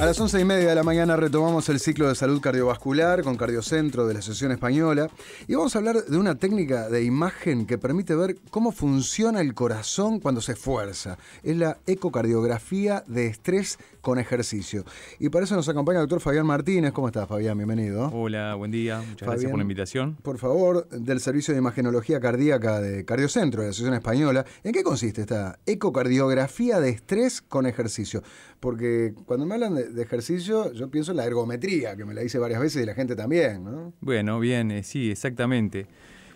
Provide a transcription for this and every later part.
A las once y media de la mañana retomamos el ciclo de salud cardiovascular con Cardiocentro de la Asociación Española y vamos a hablar de una técnica de imagen que permite ver cómo funciona el corazón cuando se esfuerza. Es la ecocardiografía de estrés con ejercicio. Y para eso nos acompaña el doctor Fabián Martínez. ¿Cómo estás, Fabián? Bienvenido. Hola, buen día. Muchas gracias por la invitación. Por favor, del Servicio de Imagenología Cardíaca de Cardiocentro de la Asociación Española. ¿En qué consiste esta ecocardiografía de estrés con ejercicio? Porque cuando me hablan de de, ejercicio, yo pienso en la ergometría, que me la dice varias veces y la gente también, ¿no? Bueno, bien, eh, sí, exactamente.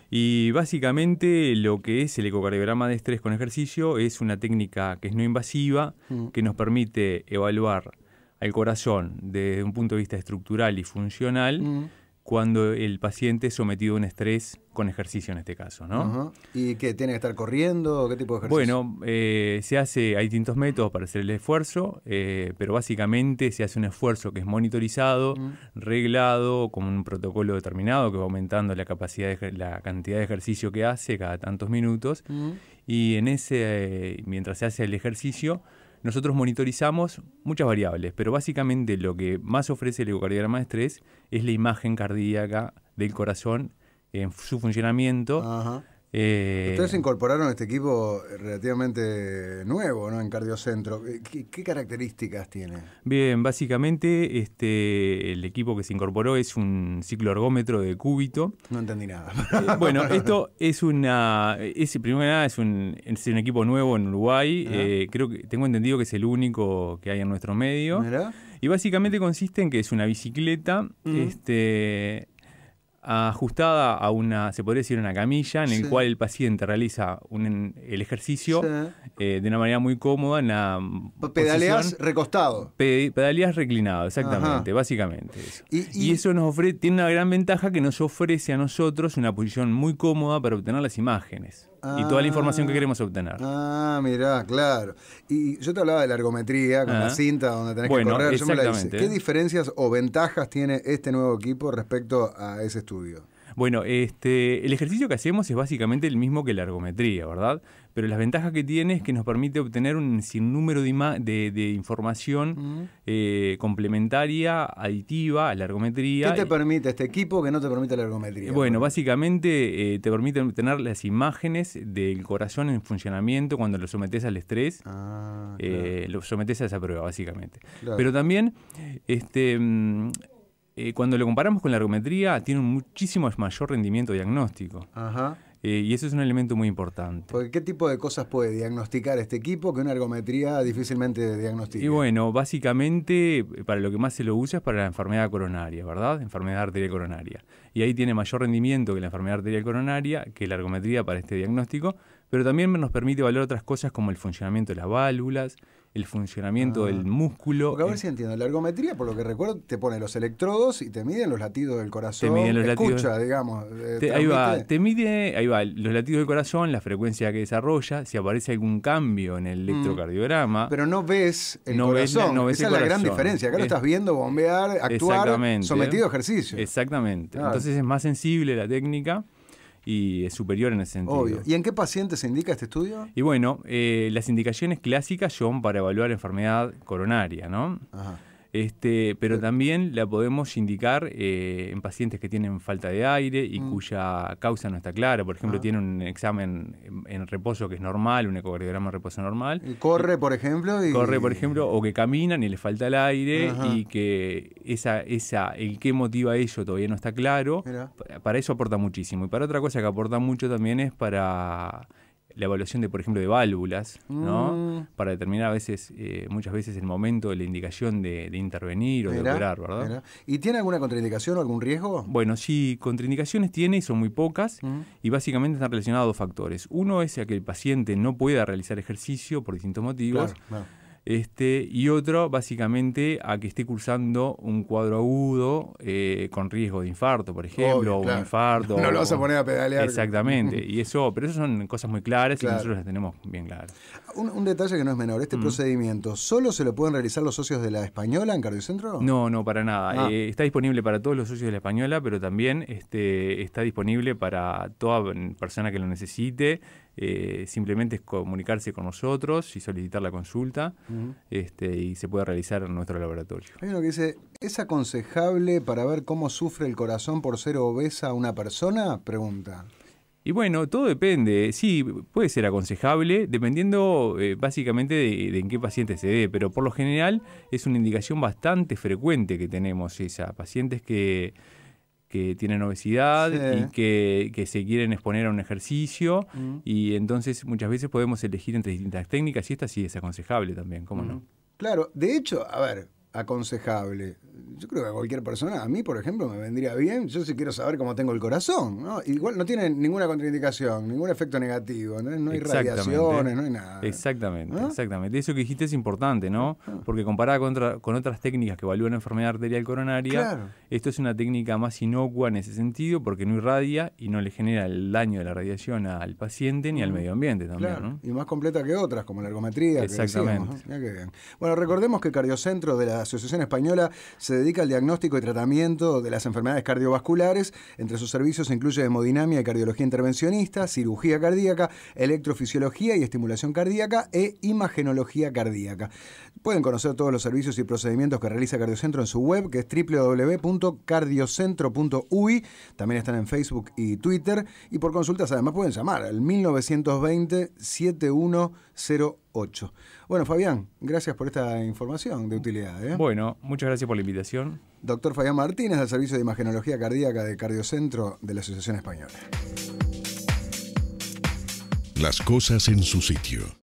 Y básicamente lo que es el ecocardiograma de estrés con ejercicio es una técnica que es no invasiva, mm. que nos permite evaluar al corazón desde un punto de vista estructural y funcional. Mm cuando el paciente es sometido a un estrés con ejercicio en este caso, ¿no? ¿Y qué? ¿Tiene que estar corriendo? ¿Qué tipo de ejercicio? Bueno, eh, se hace, hay distintos métodos para hacer el esfuerzo, eh, pero básicamente se hace un esfuerzo que es monitorizado, reglado, con un protocolo determinado que va aumentando la capacidad, la cantidad de ejercicio que hace cada tantos minutos. Y en ese, mientras se hace el ejercicio, nosotros monitorizamos muchas variables, pero básicamente lo que más ofrece el ecocardiograma de estrés es la imagen cardíaca del corazón en su funcionamiento. Ajá eh, Ustedes incorporaron este equipo relativamente nuevo, ¿no? En Cardiocentro. ¿Qué, características tiene? Bien, básicamente este, el equipo que se incorporó es un cicloergómetro de cúbito. No entendí nada. Eh, bueno, esto es una. primero es un, equipo nuevo en Uruguay. Eh, creo que tengo entendido que es el único que hay en nuestro medio. Y básicamente consiste en que es una bicicleta. Mm. Este, ajustada a una, se podría decir, una camilla en el cual el paciente realiza un, el ejercicio eh, de una manera muy cómoda en la pedaleas recostado. pedaleas reclinado, exactamente, básicamente Y, y, eso nos ofrece, tiene una gran ventaja que nos ofrece a nosotros una posición muy cómoda para obtener las imágenes y toda la información que ah. queremos obtener. Ah, mirá, claro. Y yo te hablaba de la ergometría con la ah. cinta donde tenés que correr. Yo me la hice. ¿Qué diferencias o ventajas tiene este nuevo equipo respecto a ese estudio? Bueno, este, el ejercicio que hacemos es básicamente el mismo que la ergometría, ¿verdad? Pero las ventajas que tiene es que nos permite obtener un sinnúmero de, de, de información eh, complementaria, aditiva a la ergometría. ¿Qué te permite este equipo que no te permite la ergometría? Bueno, básicamente eh, te permite obtener las imágenes del corazón en funcionamiento cuando lo sometes al estrés, ah, eh, lo sometes a esa prueba, básicamente. Pero también este, mm, eh, cuando lo comparamos con la ergometría, tiene un muchísimo mayor rendimiento diagnóstico. Ajá. Eh, y eso es un elemento muy importante. Porque ¿Qué tipo de cosas puede diagnosticar este equipo que una ergometría difícilmente diagnostica? Y bueno, básicamente para lo que más se lo usa es para la enfermedad coronaria, ¿verdad? Enfermedad arterial coronaria. Y ahí tiene mayor rendimiento que la enfermedad arterial coronaria, que la ergometría para este diagnóstico, pero también nos permite valorar otras cosas como el funcionamiento de las válvulas, el funcionamiento del ah. músculo. Porque a ver si entiendo, la ergometría, por lo que recuerdo, te pone los electrodos y te miden los latidos del corazón. Te miden los escucha, digamos. Eh, te, ahí va, te mide, ahí va, los latidos del corazón, la frecuencia que desarrolla, si aparece algún cambio en el mm. electrocardiograma. pero no ves el corazón. Esa es la gran diferencia. Acá lo estás viendo bombear, actuar, sometido a ejercicio. Exactamente. Entonces es más sensible la técnica y es superior en ese sentido. Obvio. ¿Y en qué pacientes se indica este estudio? Y bueno, eh, las indicaciones clásicas son para evaluar enfermedad coronaria, ¿no? Ajá. Este, pero también la podemos indicar eh, en pacientes que tienen falta de aire y mm. cuya causa no está clara. Por ejemplo, ah. tiene un examen en, reposo que es normal, un ecocardiograma en reposo normal. corre, por ejemplo. Corre, por ejemplo, o que caminan y le falta el aire y que esa, esa, el qué motiva ello todavía no está claro. Para eso aporta muchísimo. Y para otra cosa que aporta mucho también es para la evaluación de, por ejemplo, de válvulas, ¿no? Mm. Para determinar a veces, eh, muchas veces el momento, de la indicación de, intervenir o de operar, ¿verdad? ¿Y tiene alguna contraindicación o algún riesgo? Bueno, sí, contraindicaciones tiene y son muy pocas mm. y básicamente están relacionados a dos factores. Uno es a que el paciente no pueda realizar ejercicio por distintos motivos este, y otro básicamente a que esté cursando un cuadro agudo eh, con riesgo de infarto, por ejemplo, un infarto. No lo vas a poner a pedalear. Exactamente, y eso, pero eso son cosas muy claras y nosotros las tenemos bien claras. Un, detalle que no es menor, este mm. procedimiento, ¿solo se lo pueden realizar los socios de la Española en Cardiocentro? No, no, para nada. Ah. Eh, está disponible para todos los socios de la Española, pero también este, está disponible para toda persona que lo necesite. Eh, simplemente es comunicarse con nosotros y solicitar la consulta este, y se puede realizar en nuestro laboratorio. Hay uno que dice, ¿es aconsejable para ver cómo sufre el corazón por ser obesa una persona? Pregunta. Y bueno, todo depende. Sí, puede ser aconsejable, dependiendo eh, básicamente de, de, en qué paciente se dé, pero por lo general es una indicación bastante frecuente que tenemos esa. Pacientes que que tienen obesidad y que, se quieren exponer a un ejercicio. Mm. Y entonces muchas veces podemos elegir entre distintas técnicas y esta sí es aconsejable también, ¿cómo no? Mm. Claro, de hecho, a ver, aconsejable yo creo que a cualquier persona, a mí por ejemplo, me vendría bien. Yo sí quiero saber cómo tengo el corazón. ¿no? Igual no tiene ninguna contraindicación, ningún efecto negativo, no, no hay radiaciones, no hay nada. Exactamente, exactamente. Eso que dijiste es importante, ¿no? Ah, ah. Porque comparada con, con otras técnicas que evalúan enfermedad arterial coronaria, esto es una técnica más inocua en ese sentido porque no irradia y no le genera el daño de la radiación al paciente ni al medio ambiente también. Claro. Y más completa que otras, como la ergometría. Exactamente. Que Bueno, recordemos que el Cardiocentro de la Asociación Española se dedica al diagnóstico y tratamiento de las enfermedades cardiovasculares. Entre sus servicios incluye hemodinamia y cardiología intervencionista, cirugía cardíaca, electrofisiología y estimulación cardíaca e imagenología cardíaca. Pueden conocer todos los servicios y procedimientos que realiza Cardiocentro en su web, que es www.cardiocentro.ui. También están en Facebook y Twitter. Y por consultas, además, pueden llamar al 1920 7108 8. Bueno, Fabián, gracias por esta información de utilidad. ¿eh? Bueno, muchas gracias por la invitación. Doctor Fabián Martínez, del Servicio de Imagenología Cardíaca del Cardiocentro de la Asociación Española. Las cosas en su sitio.